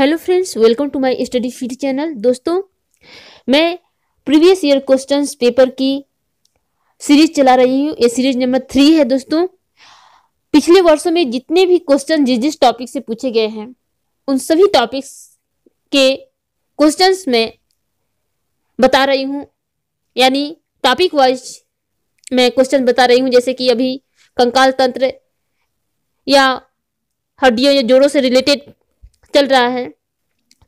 hello friends welcome to my study feed channel दोस्तों मैं previous year questions paper की series चला रही हूँ ये सीरीज नंबर थ्री है दोस्तों पिछले वर्षों में जितने भी क्वेश्चन जिस जिस टॉपिक से पूछे गए हैं उन सभी टॉपिक्स के क्वेश्चंस में बता रही हूँ यानी टॉपिक वाइज मैं क्वेश्चन बता रही हूँ जैसे कि अभी कंकाल तंत्र या हड्डियों या जोड़ों से रिलेटेड चल रहा है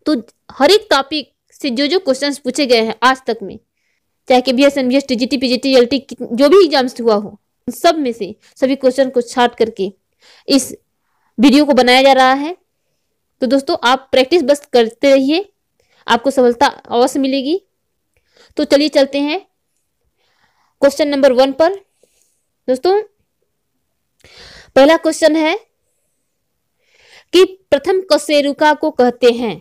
तो हर एक टॉपिक से जो जो क्वेश्चंस पूछे गए हैं आज तक में चाहे K B S N B S T G T P G T L T जो भी एग्जाम्स हुआ हो सब में से सभी क्वेश्चन को छाट करके इस वीडियो को बनाया जा रहा है तो दोस्तों आप प्रैक्टिस बस करते रहिए आपको सफलता अवश्य मिलेगी तो चलिए चलते हैं क्वेश्चन नंबर वन पर दोस्तों पहला क्वेश्चन है कि प्रथम कशेरुका को कहते हैं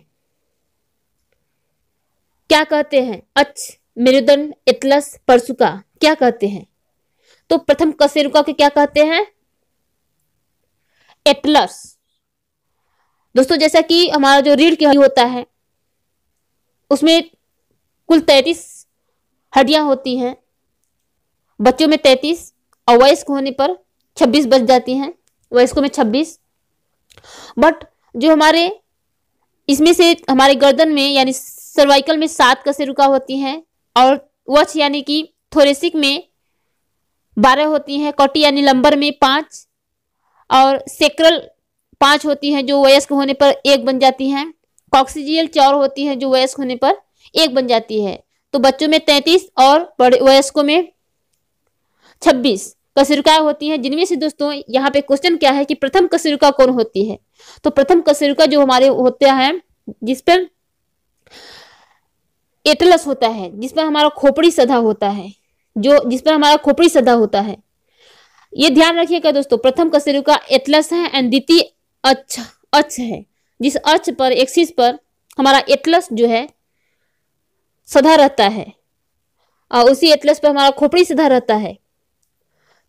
क्या कहते हैं अच मेरुदंड इतलस परसुका क्या कहते हैं तो प्रथम कशेरुका के क्या कहते हैं एटलस दोस्तों जैसा कि हमारा जो रीढ़ की होता है उसमें कुल तैतीस हड्डियां होती हैं बच्चों में तैतीस और वयस्क होने पर छब्बीस बच जाती हैं वयस्कों में छब्बीस बट जो हमारे इसमें से हमारे गर्दन में यानी सर्वाइकल में सात कसे रुका होती हैं और वच यानी कि थोरेसिक में बारह होती हैं कॉटी यानी लंबर में पांच और सेक्रल पांच होती हैं जो वयस्क होने पर एक बन जाती हैं कॉक्सीजियल चौर होती हैं जो वयस्क होने पर एक बन जाती है तो बच्चों में तैतीस और बड़े वयस्कों में छब्बीस कसरुका होती है जिनमें से दोस्तों यहाँ पे क्वेश्चन क्या है कि प्रथम कसरुका कौन होती है तो प्रथम कसरुका जो हमारे होते हैं जिस पर एटलस होता है जिस पर हमारा खोपड़ी सदा होता है जो जिस पर हमारा खोपड़ी सदा होता है ये ध्यान रखिएगा दोस्तों प्रथम कसरुका एटलस है एंड द्वितीय अच्छ अच्छ है जिस अच्छ पर एक्सिस पर हमारा एटलस जो है सदा रहता है और उसी एटलस पर हमारा खोपड़ी सदा रहता है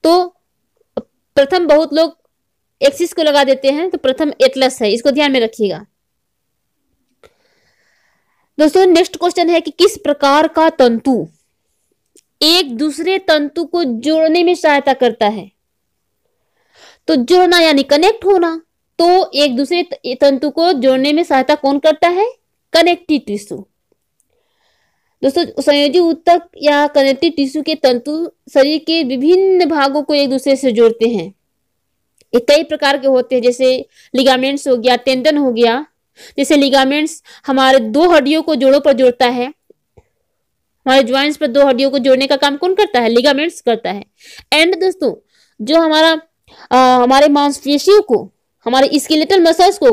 तो प्रथम बहुत लोग एक्सिस को लगा देते हैं तो प्रथम एटलस है इसको ध्यान में रखिएगा दोस्तों नेक्स्ट क्वेश्चन है कि किस प्रकार का तंतु एक दूसरे तंतु को जोड़ने में सहायता करता है तो जोड़ना यानी कनेक्ट होना तो एक दूसरे तंतु को जोड़ने में सहायता कौन करता है कनेक्टिव टिश्यू दोस्तों संयोजी उत्तक या कनेक्टिव टिश्यू के तंतु शरीर के विभिन्न भागों को एक दूसरे से जोड़ते हैं ये कई प्रकार के होते हैं जैसे लिगामेंट्स हो गया टेंडन हो गया जैसे लिगामेंट्स हमारे दो हड्डियों को जोड़ों पर जोड़ता है हमारे ज्वाइंट्स पर दो हड्डियों को जोड़ने का काम कौन करता है लिगामेंट्स करता है एंड दोस्तों जो हमारा आ, हमारे मांसपेशियों को हमारे स्केलेटल मसल्स को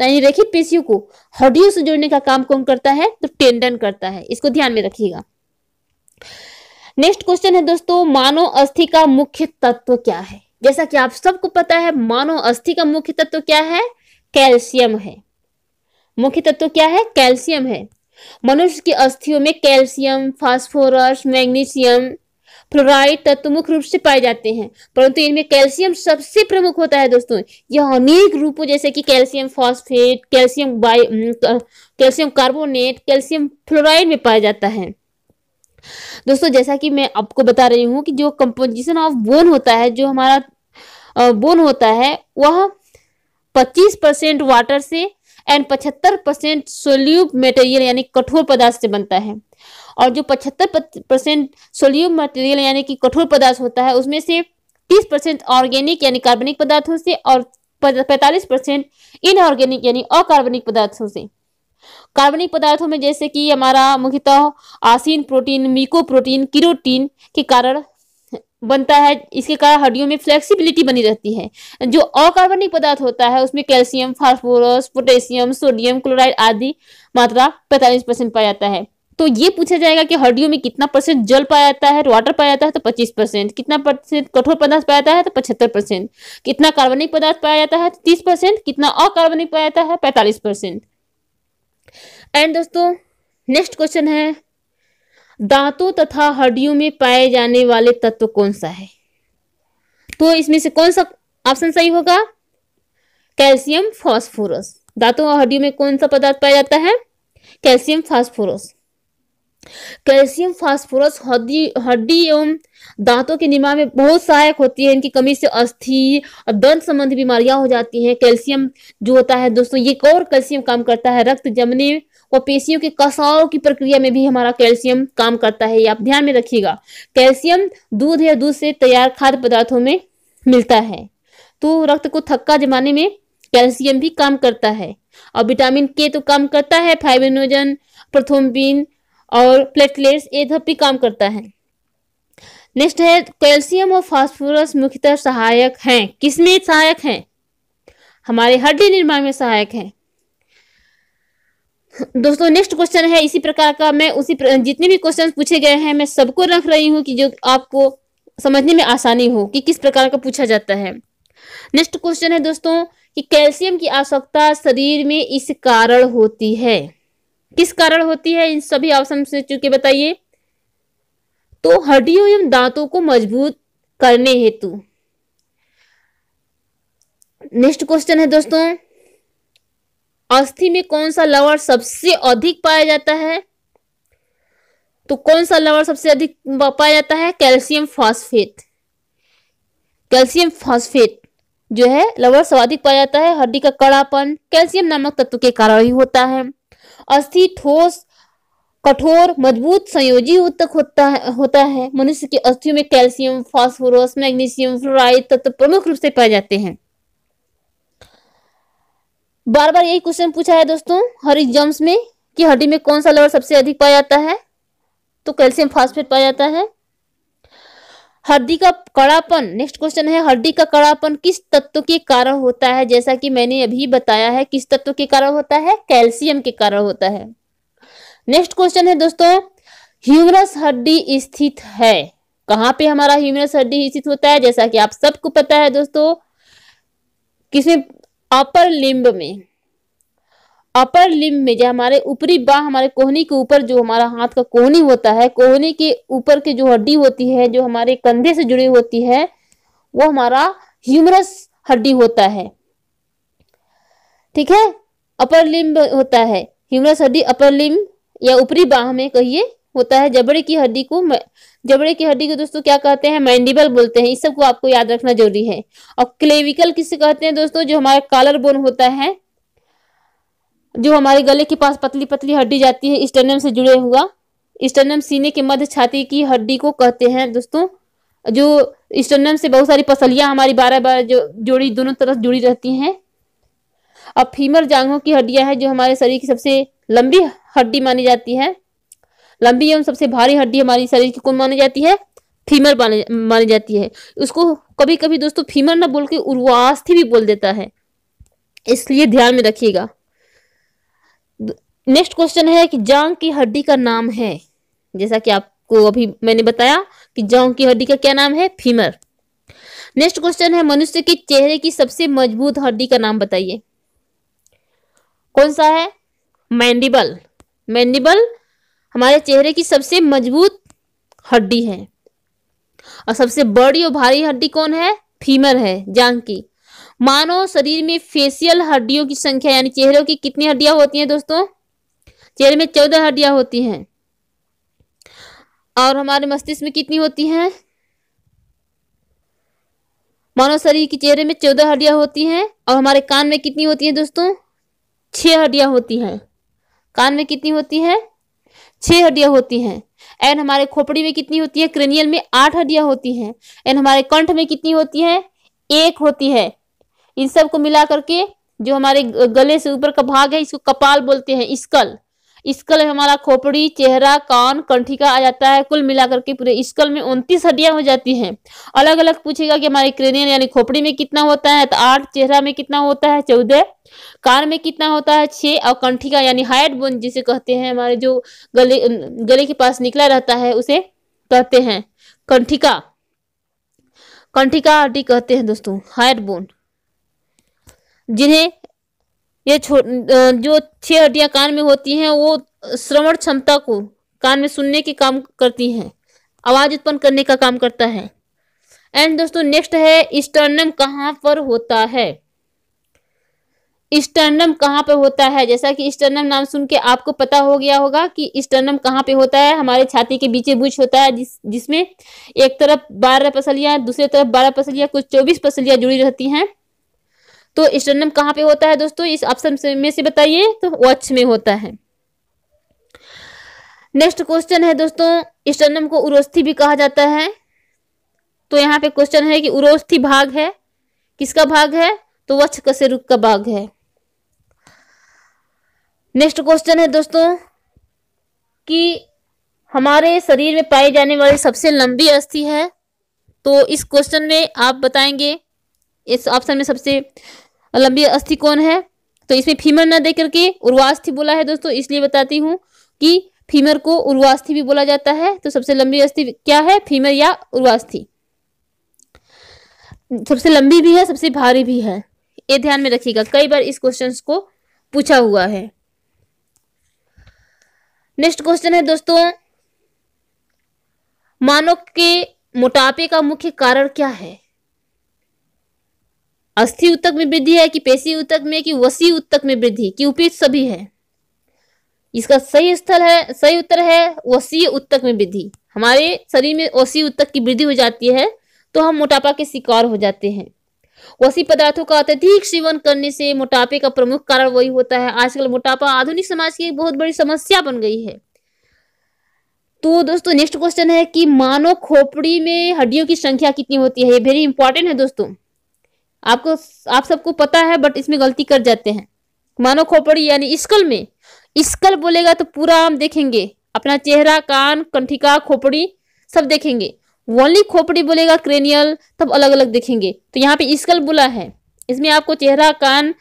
यानी रेखित पेशियों को हड्डियों से जोड़ने का काम कौन करता है तो टेंडन करता है इसको ध्यान में रखिएगा नेक्स्ट क्वेश्चन है दोस्तों मानव अस्थि का मुख्य तत्व क्या है जैसा कि आप सबको पता है मानव अस्थि का मुख्य तत्व क्या है कैल्शियम है मुख्य तत्व क्या है कैल्शियम है मनुष्य की अस्थियों में कैल्शियम फास्फोरस मैग्नीशियम फ्लोराइड तत्व मुख्य रूप से पाए जाते हैं परंतु इनमें कैल्शियम सबसे प्रमुख होता है दोस्तों यह अनेक रूपों जैसे कि calcium phosphate calcium by calcium carbonate calcium fluoride में पाया जाता है दोस्तों जैसा कि मैं आपको बता रही हूँ कि जो कंपोजिशन ऑफ बोन होता है जो हमारा बोन होता है वह 25 परसेंट वाटर से एंड 75 परसेंट सोल्यूब मेटेरियल यानी कठोर पदार्थ से बनता है और जो पचहत्तर परसेंट सोलियम मटेरियल यानी कि कठोर पदार्थ होता है उसमें से तीस परसेंट ऑर्गेनिक यानी कार्बनिक पदार्थों से और पैंतालीस परसेंट इनऑर्गेनिक यानी अकार्बनिक पदार्थों से कार्बनिक पदार्थों में जैसे कि हमारा मुख्यतः आसीन प्रोटीन मिको प्रोटीन किरोटीन के कारण बनता है इसके कारण हड्डियों में फ्लेक्सिबिलिटी बनी रहती है जो अकार्बनिक पदार्थ होता है उसमें calcium phosphorus potassium sodium chloride आदि मात्रा 45 परसेंट पाया जाता है तो ये पूछा जाएगा कि हड्डियों में कितना परसेंट जल पाया जाता है वाटर पाया जाता है तो 25 परसेंट कितना परसेंट कठोर पदार्थ पाया जाता है तो पचहत्तर परसेंट कितना कार्बनिक पदार्थ पाया जाता है तो तीस परसेंट कितना अकार्बनिक पाया जाता है पैंतालीस परसेंट एंड दोस्तों नेक्स्ट क्वेश्चन है दांतों तथा हड्डियों में पाए जाने वाले तत्व कौन सा है तो इसमें से कौन सा ऑप्शन सही होगा कैल्शियम फॉस्फोरस दांतों और हड्डियों में कौन सा पदार्थ पाया जाता है कैल्शियम फॉस्फोरस कैल्शियम फास्फोरस हड्डी हड्डी एवं दांतों के निर्माण में बहुत सहायक होती है इनकी कमी से अस्थि और दंत संबंधी बीमारियां हो जाती हैं कैल्शियम जो होता है दोस्तों ये और कैल्शियम काम करता है रक्त जमने और पेशियों के कसाव की प्रक्रिया में भी हमारा कैल्शियम काम करता है ये आप ध्यान में रखिएगा कैल्शियम दूध या दूध से तैयार खाद्य पदार्थों में मिलता है तो रक्त को थक्का जमाने में कैल्शियम भी काम करता है और विटामिन के तो काम करता है फाइबिनोजन प्रथोम्बिन और प्लेटलेट्स ये सब भी काम करता है नेक्स्ट है कैल्शियम और फास्फोरस मुख्यतः सहायक हैं किसमें सहायक हैं हमारे हड्डी निर्माण में सहायक हैं दोस्तों नेक्स्ट क्वेश्चन है इसी प्रकार का मैं उसी प्र... जितने भी क्वेश्चन पूछे गए हैं मैं सबको रख रही हूँ कि जो आपको समझने में आसानी हो कि किस प्रकार का पूछा जाता है नेक्स्ट क्वेश्चन है दोस्तों कि कैल्शियम की आवश्यकता शरीर में इस कारण होती है किस कारण होती है इन सभी ऑप्शन से चूंकि बताइए तो हड्डियों एवं दांतों को मजबूत करने हेतु नेक्स्ट क्वेश्चन है दोस्तों अस्थि में कौन सा लवण सबसे अधिक पाया जाता है तो कौन सा लवण सबसे अधिक पाया जाता है कैल्शियम फॉस्फेट कैल्शियम फॉस्फेट जो है लवण सर्वाधिक पाया जाता है हड्डी का कड़ापन कैल्शियम नामक तत्व के कारण ही होता है अस्थि ठोस कठोर मजबूत संयोजी उत्तक होता है होता है मनुष्य की अस्थियों में कैल्शियम फास्फोरस मैग्नीशियम फ्लोराइड तत्व प्रमुख रूप से पाए जाते हैं बार बार यही क्वेश्चन पूछा है दोस्तों हर एग्जाम्स में कि हड्डी में कौन सा लवण सबसे अधिक पाया जाता है तो कैल्शियम फास्फेट पाया जाता है हड्डी का कड़ापन नेक्स्ट क्वेश्चन है हड्डी का कड़ापन किस तत्व के कारण होता है जैसा कि मैंने अभी बताया है किस तत्व के कारण होता है कैल्शियम के कारण होता है नेक्स्ट क्वेश्चन है दोस्तों ह्यूमरस हड्डी स्थित है कहाँ पे हमारा ह्यूमरस हड्डी स्थित होता है जैसा कि आप सबको पता है दोस्तों किसी अपर लिंब में अपर लिम्ब में जो हमारे ऊपरी बाह हमारे कोहनी के ऊपर जो हमारा हाथ का कोहनी होता है कोहनी के ऊपर की जो हड्डी होती है जो हमारे कंधे से जुड़ी होती है वो हमारा ह्यूमरस हड्डी होता है ठीक है अपर लिम्ब होता है ह्यूमरस हड्डी अपर लिम्ब या ऊपरी बाह में कहिए होता है जबड़े की हड्डी को जबड़े की हड्डी को दोस्तों क्या कहते हैं मैंडिबल बोलते हैं इस सबको आपको याद रखना जरूरी है और क्लेविकल किसे कहते हैं दोस्तों जो हमारा कालर बोन होता है जो हमारे गले के पास पतली पतली हड्डी जाती है स्टर्नम से जुड़े हुआ स्टर्नम सीने के मध्य छाती की हड्डी को कहते हैं दोस्तों जो स्टर्नम से बहुत सारी पसलियां हमारी बारह बारह जो जोड़ी दोनों तरफ जुड़ी रहती हैं अब फीमर जांघों की हड्डियां हैं जो हमारे शरीर की सबसे लंबी हड्डी मानी जाती है लंबी एवं सबसे भारी हड्डी हमारी शरीर की कौन मानी जाती है फीमर मानी जाती है उसको कभी कभी दोस्तों फीमर ना बोल के उर्वास्थी भी बोल देता है इसलिए ध्यान में रखिएगा नेक्स्ट क्वेश्चन है कि जांग की हड्डी का नाम है जैसा कि आपको अभी मैंने बताया कि जांग की हड्डी का क्या नाम है फीमर नेक्स्ट क्वेश्चन है मनुष्य के चेहरे की सबसे मजबूत हड्डी का नाम बताइए कौन सा है मैंडिबल मैंडिबल हमारे चेहरे की सबसे मजबूत हड्डी है और सबसे बड़ी और भारी हड्डी कौन है फीमर है जांग की मानव शरीर में फेशियल हड्डियों की संख्या यानी चेहरे की कितनी हड्डियां होती हैं दोस्तों चेहरे में चौदह हड्डियां होती हैं और हमारे मस्तिष्क में कितनी होती हैं मानव शरीर के चेहरे में चौदह हड्डियां होती हैं और हमारे कान में कितनी होती हैं दोस्तों छह हड्डियां होती हैं कान में कितनी होती है छह हड्डियां होती हैं एंड हमारे खोपड़ी में कितनी होती है क्रेनियल में आठ हड्डियां होती हैं एंड हमारे कंठ में कितनी होती है एक होती है इन सब को मिला करके जो हमारे गले से ऊपर का भाग है इसको कपाल बोलते हैं स्कल स्कल हमारा खोपड़ी चेहरा कान कंठिका आ जाता है कुल मिलाकर के पूरे स्कल में उनतीस हड्डियां हो जाती हैं अलग अलग पूछेगा कि हमारे क्रेनियन यानी खोपड़ी में कितना होता है तो आठ चेहरा में कितना होता है चौदह कान में कितना होता है छह और कंठिका यानी हाइट बोन जिसे कहते हैं हमारे जो गले गले के पास निकला रहता है उसे कहते हैं कंठिका कंठिका हड्डी कहते हैं दोस्तों हाइट बोन जिन्हें ये जो छह हड्डियां कान में होती हैं वो श्रवण क्षमता को कान में सुनने के काम करती हैं आवाज उत्पन्न करने का काम करता है एंड दोस्तों नेक्स्ट है स्टर्नम कहाँ पर होता है स्टर्नम कहाँ पर होता है जैसा कि स्टर्नम नाम सुन के आपको पता हो गया होगा कि स्टर्नम कहाँ पे होता है हमारे छाती के बीचे बीच होता है जिस जिसमें एक तरफ बारह पसलियां दूसरी तरफ बारह पसलियां कुछ चौबीस पसलियां जुड़ी रहती हैं तो स्टर्नम कहाँ पे होता है दोस्तों इस ऑप्शन में से बताइए तो वॉच में होता है नेक्स्ट क्वेश्चन है दोस्तों स्टर्नम को उरोस्थी भी कहा जाता है तो यहाँ पे क्वेश्चन है कि उरोस्थी भाग है किसका भाग है तो वक्ष कसेरुक का भाग है नेक्स्ट क्वेश्चन है दोस्तों कि हमारे शरीर में पाई जाने वाली सबसे लंबी अस्थि है तो इस क्वेश्चन में आप बताएंगे इस ऑप्शन में सबसे लंबी मतलब अस्थि कौन है तो इसमें फीमर ना देकर के उर्वास्थि बोला है दोस्तों इसलिए बताती हूँ कि फीमर को उर्वास्थि भी बोला जाता है तो सबसे लंबी अस्थि क्या है फीमर या उर्वास्थि सबसे लंबी भी है सबसे भारी भी है ये ध्यान में रखिएगा कई बार इस क्वेश्चन को पूछा हुआ है नेक्स्ट क्वेश्चन है दोस्तों मानव के मोटापे का मुख्य कारण क्या है अस्थि उत्तक में वृद्धि है कि पेशी उत्तक में कि वसी उत्तक में वृद्धि कि उपयुक्त सभी है इसका सही स्थल है सही उत्तर है वसी उत्तक में वृद्धि हमारे शरीर में वसी उत्तक की वृद्धि हो जाती है तो हम मोटापा के शिकार हो जाते हैं वसी पदार्थों का अत्यधिक सेवन करने से मोटापे का प्रमुख कारण वही होता है आजकल मोटापा आधुनिक समाज की एक बहुत बड़ी समस्या बन गई है तो दोस्तों नेक्स्ट क्वेश्चन है कि मानव खोपड़ी में हड्डियों की संख्या कितनी होती है ये वेरी इंपॉर्टेंट है दोस्तों आपको आप सबको पता है बट इसमें गलती कर जाते हैं मानो खोपड़ी यानी स्कल में स्कल बोलेगा तो पूरा हम देखेंगे अपना चेहरा कान कंठिका खोपड़ी सब देखेंगे ओनली खोपड़ी बोलेगा क्रेनियल तब अलग अलग देखेंगे तो यहाँ पे स्कल बोला है इसमें आपको चेहरा कान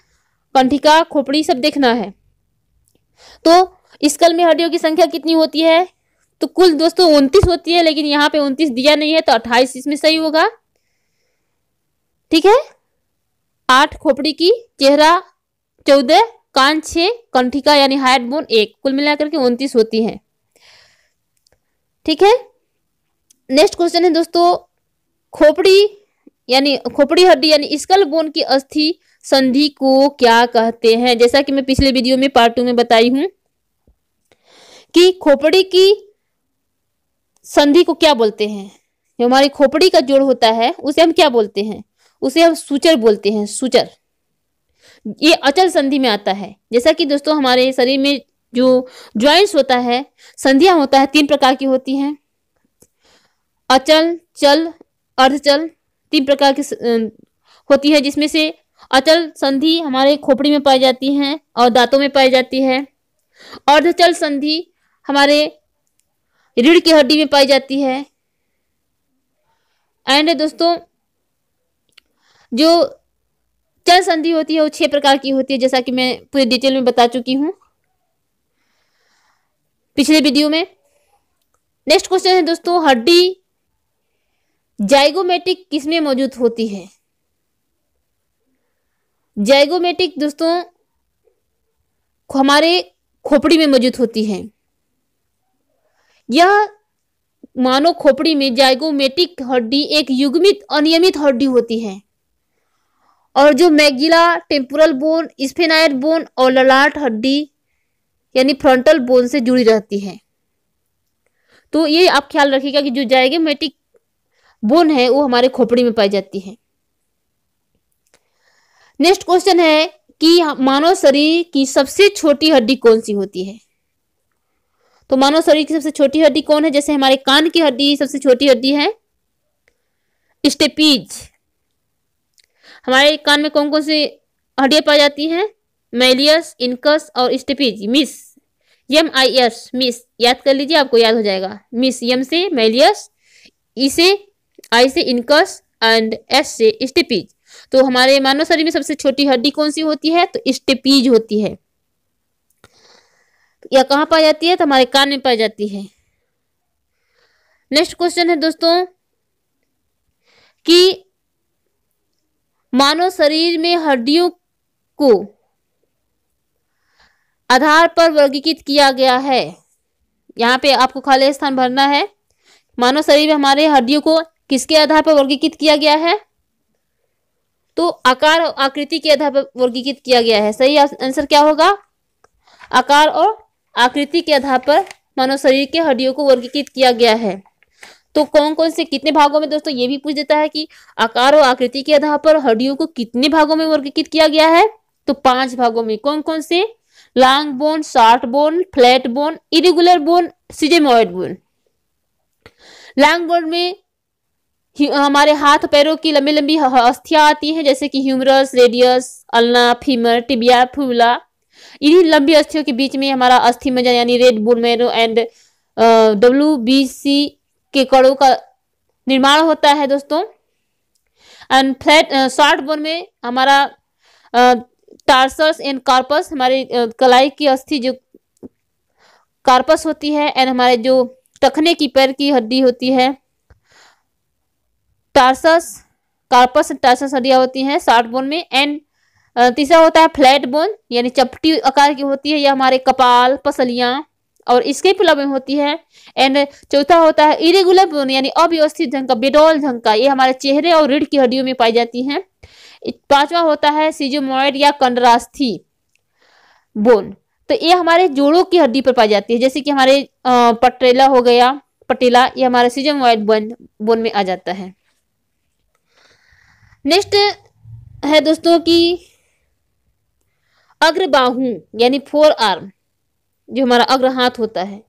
कंठिका खोपड़ी सब देखना है तो स्कल में हड्डियों की संख्या कितनी होती है तो कुल दोस्तों उनतीस होती है लेकिन यहाँ पे उनतीस दिया नहीं है तो अट्ठाईस इसमें सही होगा ठीक है आठ खोपड़ी की चेहरा चौदह कान छे कंठिका यानी हाइट बोन एक कुल मिलाकर के उन्तीस होती है ठीक है नेक्स्ट क्वेश्चन है दोस्तों खोपड़ी यानी खोपड़ी हड्डी यानी स्कल बोन की अस्थि संधि को क्या कहते हैं जैसा कि मैं पिछले वीडियो में पार्ट टू में बताई हूं कि खोपड़ी की संधि को क्या बोलते हैं जो हमारी खोपड़ी का जोड़ होता है उसे हम क्या बोलते हैं उसे हम सूचर बोलते हैं सूचर ये अचल संधि में आता है जैसा कि दोस्तों हमारे शरीर में जो ज्वाइंट्स होता है संधियां होता है तीन प्रकार की होती हैं अचल चल अर्धचल तीन प्रकार की होती है जिसमें से अचल संधि हमारे खोपड़ी में पाई जाती है और दांतों में पाई जाती है अर्धचल संधि हमारे रीढ़ की हड्डी में पाई जाती है एंड दोस्तों जो चल संधि होती है वो छह प्रकार की होती है जैसा कि मैं पूरी डिटेल में बता चुकी हूं पिछले वीडियो में नेक्स्ट क्वेश्चन है दोस्तों हड्डी जाइगोमेटिक किसमें मौजूद होती है जाइगोमेटिक दोस्तों हमारे खोपड़ी में मौजूद होती है यह मानव खोपड़ी में जाइगोमेटिक हड्डी एक युग्मित अनियमित हड्डी होती है और जो maxilla temporal bone sphenoid bone और ललाट हड्डी यानी फ्रंटल बोन से जुड़ी रहती है तो ये आप ख्याल रखिएगा कि जो जायगेमेटिक बोन है वो हमारे खोपड़ी में पाई जाती है नेक्स्ट क्वेश्चन है कि मानव शरीर की सबसे छोटी हड्डी कौन सी होती है तो मानव शरीर की सबसे छोटी हड्डी कौन है जैसे हमारे कान की हड्डी सबसे छोटी हड्डी है स्टेपीज हमारे कान में कौन कौन सी हड्डियाँ पाई जाती हैं मेलियस इनकस और stapes miss M I S miss याद कर लीजिए आपको याद हो जाएगा मिस यम से मेलियस ई से आई से इनकस एंड एस से स्टेपीज तो हमारे मानव शरीर में सबसे छोटी हड्डी कौन सी होती है तो स्टेपीज होती है या कहाँ पाई जाती है तो हमारे कान में पाई जाती है नेक्स्ट क्वेश्चन है दोस्तों कि मानव शरीर में हड्डियों को आधार पर वर्गीकृत किया गया है यहाँ पे आपको खाली स्थान भरना है मानव शरीर में हमारे हड्डियों को किसके आधार पर वर्गीकृत किया गया है तो आकार और आकृति के आधार पर वर्गीकृत किया गया है सही आंसर क्या होगा आकार और आकृति के आधार पर मानव शरीर के हड्डियों को वर्गीकृत किया गया है तो कौन कौन से कितने भागों में दोस्तों ये भी पूछ देता है कि आकार और आकृति के आधार पर हड्डियों को कितने भागों में वर्गीकृत किया गया है तो पांच भागों में कौन कौन से long bone short bone flat bone irregular bone sesamoid bone long bone में हमारे हाथ पैरों की लंबी लंबी अस्थियां आती हैं जैसे कि humerus radius ulna femur tibia fibula इन्हीं लंबी अस्थियों के बीच में हमारा अस्थि मज्जा यानी red bone marrow and W B C के कड़ों का निर्माण होता है दोस्तों एंड फ्लैट शॉर्ट बोन में हमारा टार्सस एंड कार्पस हमारे कलाई की अस्थि जो कार्पस होती है एंड हमारे जो टखने की पैर की हड्डी होती है टार्सस कार्पस टार्सस हड्डियां होती हैं शॉर्ट बोन में एंड तीसरा होता है फ्लैट बोन यानी चपटी आकार की होती है यह हमारे कपाल पसलियां और इसके प्रॉब्लम होती है एंड चौथा होता है इरेगुलर बोन यानी अव्यवस्थित ढंग का बेडोल ढंग का ये हमारे चेहरे और रीढ़ की हड्डियों में पाई जाती है पांचवा होता है सीजोमोइड या कंडरास्थी बोन तो ये हमारे जोड़ों की हड्डी पर पाई जाती है जैसे कि हमारे पटेला हो गया पटेला ये हमारे सीजोमोइड बोन बोन में आ जाता है नेक्स्ट है दोस्तों की अग्रबाहू यानी फोर आर्म जो हमारा अग्र हाथ होता है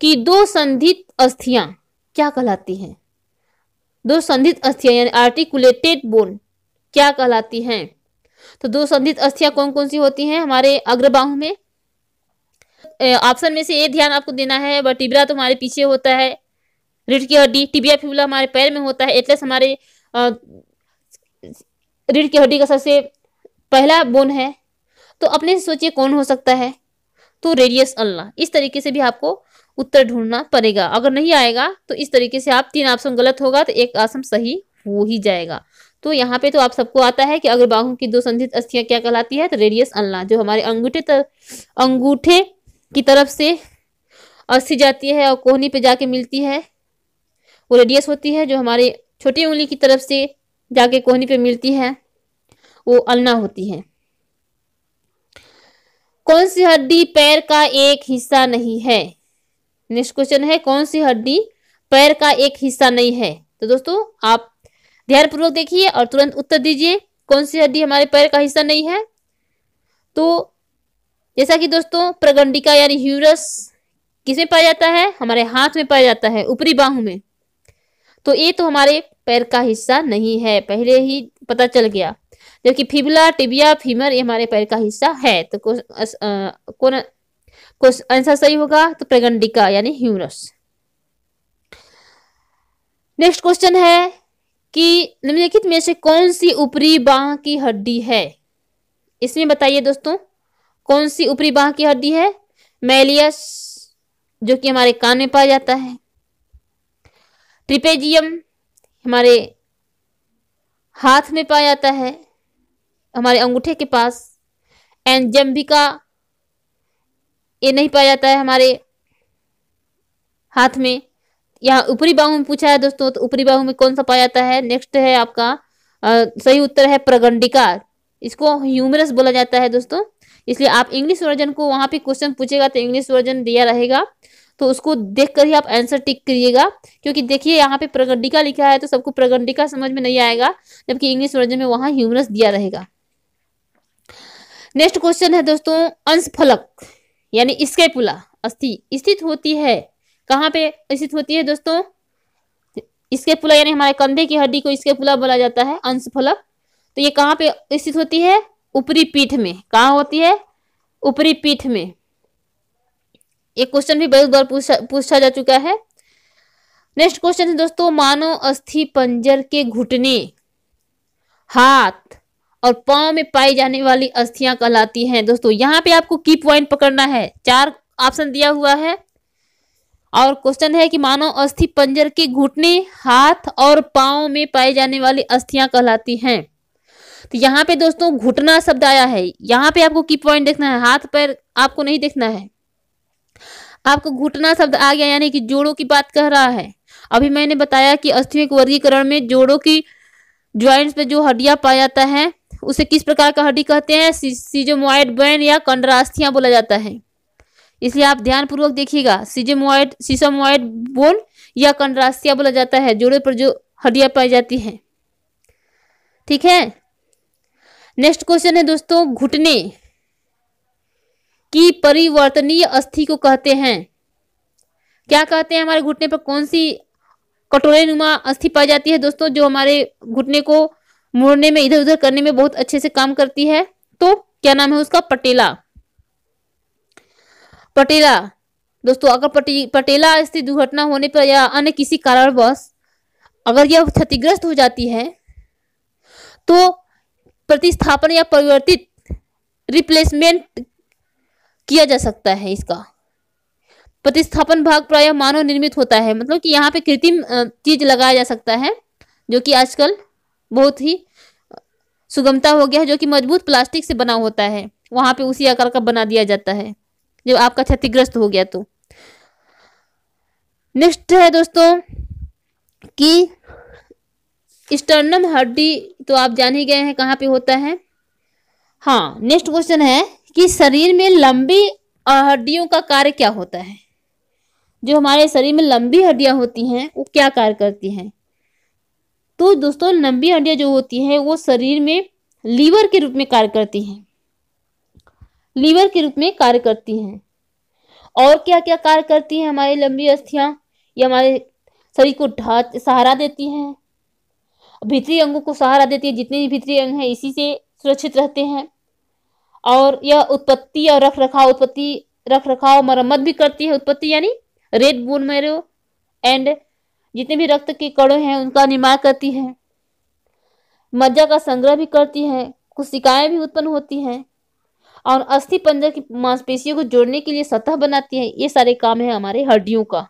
कि दो संधित अस्थियां क्या कहलाती हैं दो संधित अस्थियां यानी आर्टिकुलेटेड बोन क्या कहलाती हैं तो दो संधित अस्थियां कौन कौन सी होती हैं हमारे अग्रबाह में ऑप्शन में से ये ध्यान आपको देना है टिबरा तो हमारे पीछे होता है रीढ़ की हड्डी टिबिया फिबुला हमारे पैर में होता है एटलस हमारे रीढ़ की हड्डी का सबसे पहला बोन है तो अपने से सोचिए कौन हो सकता है तो रेडियस अल्ला इस तरीके से भी आपको उत्तर ढूंढना पड़ेगा अगर नहीं आएगा तो इस तरीके से आप तीन ऑप्शन गलत होगा तो एक ऑप्शन सही हो ही जाएगा तो यहाँ पे तो आप सबको आता है कि अगर बाहू की दो संधित अस्थियां क्या कहलाती है तो रेडियस अल्ला जो हमारे अंगूठे अंगूठे की तरफ से अस्थि जाती है और कोहनी पे जाके मिलती है वो रेडियस होती है जो हमारे छोटी उंगली की तरफ से जाके कोहनी पे मिलती है वो अल्ना होती है कौन सी हड्डी पैर का एक हिस्सा नहीं है नेक्स्ट क्वेश्चन है कौन सी हड्डी पैर का एक हिस्सा नहीं है तो दोस्तों आप ध्यानपूर्वक देखिए और तुरंत उत्तर दीजिए कौन सी हड्डी हमारे पैर का हिस्सा नहीं है तो जैसा कि दोस्तों प्रगंडिका यानी ह्यूरस किस में पाया जाता है हमारे हाथ में पाया जाता है ऊपरी बाहू में तो ये तो हमारे पैर का हिस्सा नहीं है पहले ही पता चल गया जबकि फिबला टिबिया फीमर ये हमारे पैर का हिस्सा है तो कौन आंसर सही होगा तो प्रगंडिका यानी ह्यूमरस नेक्स्ट क्वेश्चन है कि निम्नलिखित में से कौन सी ऊपरी बाह की हड्डी है इसमें बताइए दोस्तों कौन सी ऊपरी बाह की हड्डी है मेलियस जो कि हमारे कान में पाया जाता है ट्रिपेजियम हमारे हाथ में पाया जाता है हमारे अंगूठे के पास एंड जम्बिका ये नहीं पाया जाता है हमारे हाथ में यहाँ ऊपरी बाहु में पूछा है दोस्तों तो ऊपरी बाहु में कौन सा पाया जाता है नेक्स्ट है आपका आ, सही उत्तर है प्रगंडिका इसको ह्यूमरस बोला जाता है दोस्तों इसलिए आप इंग्लिश वर्जन को वहां पे क्वेश्चन पूछेगा तो इंग्लिश वर्जन दिया रहेगा तो उसको देख कर ही आप आंसर टिक करिएगा क्योंकि देखिए यहाँ पे प्रगंडिका लिखा है तो सबको प्रगंडिका समझ में नहीं आएगा जबकि इंग्लिश वर्जन में वहां ह्यूमरस दिया रहेगा नेक्स्ट क्वेश्चन है दोस्तों अंश फलक यानी पुला अस्थि स्थित होती है कहाँ पे स्थित होती है दोस्तों स्कैपुला यानी हमारे कंधे की हड्डी को स्कैपुला बोला जाता है अंश फलक तो ये कहाँ पे स्थित होती है ऊपरी पीठ में कहा होती है ऊपरी पीठ में ये क्वेश्चन भी बहुत बार पूछा पूछा जा चुका है नेक्स्ट क्वेश्चन है दोस्तों मानव अस्थि पंजर के घुटने हाथ और पाँव में पाई जाने वाली अस्थियां कहलाती हैं दोस्तों यहाँ पे आपको की पॉइंट पकड़ना है चार ऑप्शन दिया हुआ है और क्वेश्चन है कि मानव अस्थि पंजर के घुटने हाथ और पाँव में पाई जाने वाली अस्थियां कहलाती हैं तो यहाँ पे दोस्तों घुटना शब्द आया है यहाँ पे आपको की पॉइंट देखना है हाथ पैर आपको नहीं देखना है आपको घुटना शब्द आ गया यानी कि जोड़ों की बात कह रहा है अभी मैंने बताया कि अस्थियों के वर्गीकरण में जोड़ों की ज्वाइंट्स पे जो हड्डियां पाया जाता है उसे किस प्रकार का हड्डी कहते हैं सीजोमोइड बैन या कंडरास्थियां बोला जाता है इसलिए आप ध्यानपूर्वक देखिएगा सीजोमोइड सीसोमोइड बोन या कंडरास्थिया बोला जाता है जोड़े पर जो हड्डियां पाई जाती हैं ठीक है नेक्स्ट क्वेश्चन है दोस्तों घुटने की परिवर्तनीय अस्थि को कहते हैं क्या कहते हैं हमारे घुटने पर कौन सी कटोरे नुमा अस्थि पाई जाती है दोस्तों जो हमारे घुटने को मोड़ने में इधर उधर करने में बहुत अच्छे से काम करती है तो क्या नाम है उसका पटेला पटेला दोस्तों अगर पटे, पटेला स्थित दुर्घटना होने पर या अन्य किसी कारणवश अगर यह क्षतिग्रस्त हो जाती है तो प्रतिस्थापन या परिवर्तित रिप्लेसमेंट किया जा सकता है इसका प्रतिस्थापन भाग प्राय मानव निर्मित होता है मतलब कि यहाँ पे कृत्रिम चीज लगाया जा सकता है जो कि आजकल बहुत ही सुगमता हो गया है जो कि मजबूत प्लास्टिक से बना होता है वहां पे उसी आकार का बना दिया जाता है जब आपका क्षतिग्रस्त हो गया तो नेक्स्ट है दोस्तों कि स्टर्नम हड्डी तो आप जान ही गए हैं कहाँ पे होता है हाँ नेक्स्ट क्वेश्चन है कि शरीर में लंबी हड्डियों का कार्य क्या होता है जो हमारे शरीर में लंबी हड्डियां होती हैं वो क्या कार्य करती हैं तो दोस्तों लंबी हड्डियां जो होती हैं वो शरीर में लीवर के रूप में कार्य करती हैं लीवर के रूप में कार्य करती हैं और क्या क्या कार्य करती हैं हमारी लंबी अस्थियां ये हमारे शरीर को ढांच सहारा देती हैं भीतरी अंगों को सहारा देती है जितने भी भीतरी अंग हैं इसी से सुरक्षित रहते हैं और यह उत्पत्ति और रख रखाव उत्पत्ति रख रखाव मरम्मत भी करती है उत्पत्ति यानी रेड बोन मैरो एंड जितने भी रक्त के कड़े हैं उनका निर्माण करती है मज्जा का संग्रह भी करती है कोशिकाएं भी उत्पन्न होती हैं और अस्थि पंजर की मांसपेशियों को जोड़ने के लिए सतह बनाती है ये सारे काम है हमारे हड्डियों का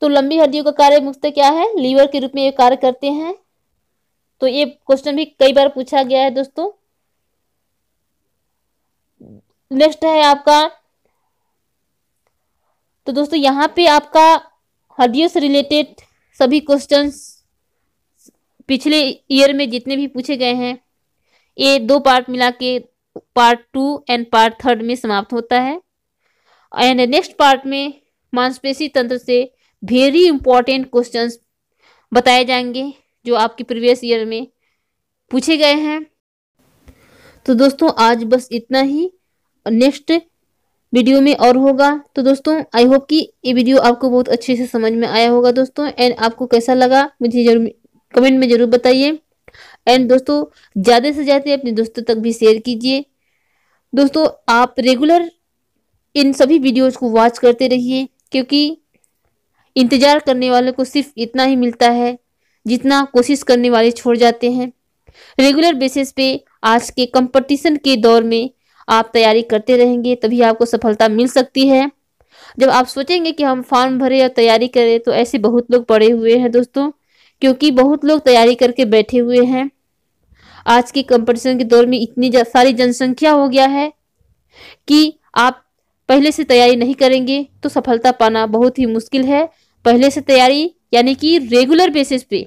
तो लंबी हड्डियों का कार्य मुख्य क्या है लीवर के रूप में ये कार्य करते हैं तो ये क्वेश्चन भी कई बार पूछा गया है दोस्तों नेक्स्ट है आपका तो दोस्तों यहाँ पे आपका हड्डियों से रिलेटेड सभी क्वेश्चंस पिछले ईयर में जितने भी पूछे गए हैं ये दो पार्ट मिला के part two and part third में समाप्त होता है एंड नेक्स्ट पार्ट में मांसपेशी तंत्र से वेरी इंपॉर्टेंट क्वेश्चन बताए जाएंगे जो आपके प्रीवियस ईयर में पूछे गए हैं तो दोस्तों आज बस इतना ही नेक्स्ट वीडियो में और होगा तो दोस्तों आई होप कि ये वीडियो आपको बहुत अच्छे से समझ में आया होगा दोस्तों एंड आपको कैसा लगा मुझे जरूर कमेंट में ज़रूर बताइए एंड दोस्तों ज़्यादा से ज़्यादा अपने दोस्तों तक भी शेयर कीजिए दोस्तों आप रेगुलर इन सभी वीडियोज़ को वॉच करते रहिए क्योंकि इंतज़ार करने वालों को सिर्फ इतना ही मिलता है जितना कोशिश करने वाले छोड़ जाते हैं रेगुलर बेसिस पे आज के कंपटीशन के दौर में आप तैयारी करते रहेंगे तभी आपको सफलता मिल सकती है जब आप सोचेंगे कि हम फॉर्म भरे या तैयारी करें तो ऐसे बहुत लोग पड़े हुए हैं दोस्तों क्योंकि बहुत लोग तैयारी करके बैठे हुए हैं आज के कंपटीशन के दौर में इतनी सारी जनसंख्या हो गया है कि आप पहले से तैयारी नहीं करेंगे तो सफलता पाना बहुत ही मुश्किल है पहले से तैयारी यानी कि रेगुलर बेसिस पे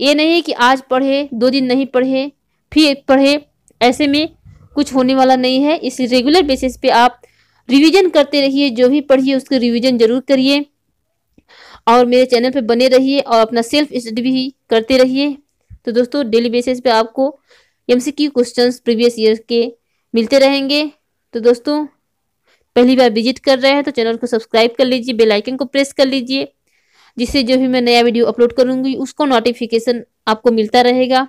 ये नहीं है कि आज पढ़े दो दिन नहीं पढ़े फिर पढ़े ऐसे में कुछ होने वाला नहीं है इस रेगुलर बेसिस पे आप रिवीजन करते रहिए जो भी पढ़िए उसके रिवीजन जरूर करिए और मेरे चैनल पे बने रहिए और अपना सेल्फ स्टडी भी करते रहिए तो दोस्तों डेली बेसिस पे आपको M C Q question previous year के मिलते रहेंगे तो दोस्तों पहली बार विजिट कर रहे हैं तो चैनल को सब्सक्राइब कर लीजिए बेल आइकन को प्रेस कर लीजिए जिससे जो भी मैं नया वीडियो अपलोड करूंगी उसको नोटिफिकेशन आपको मिलता रहेगा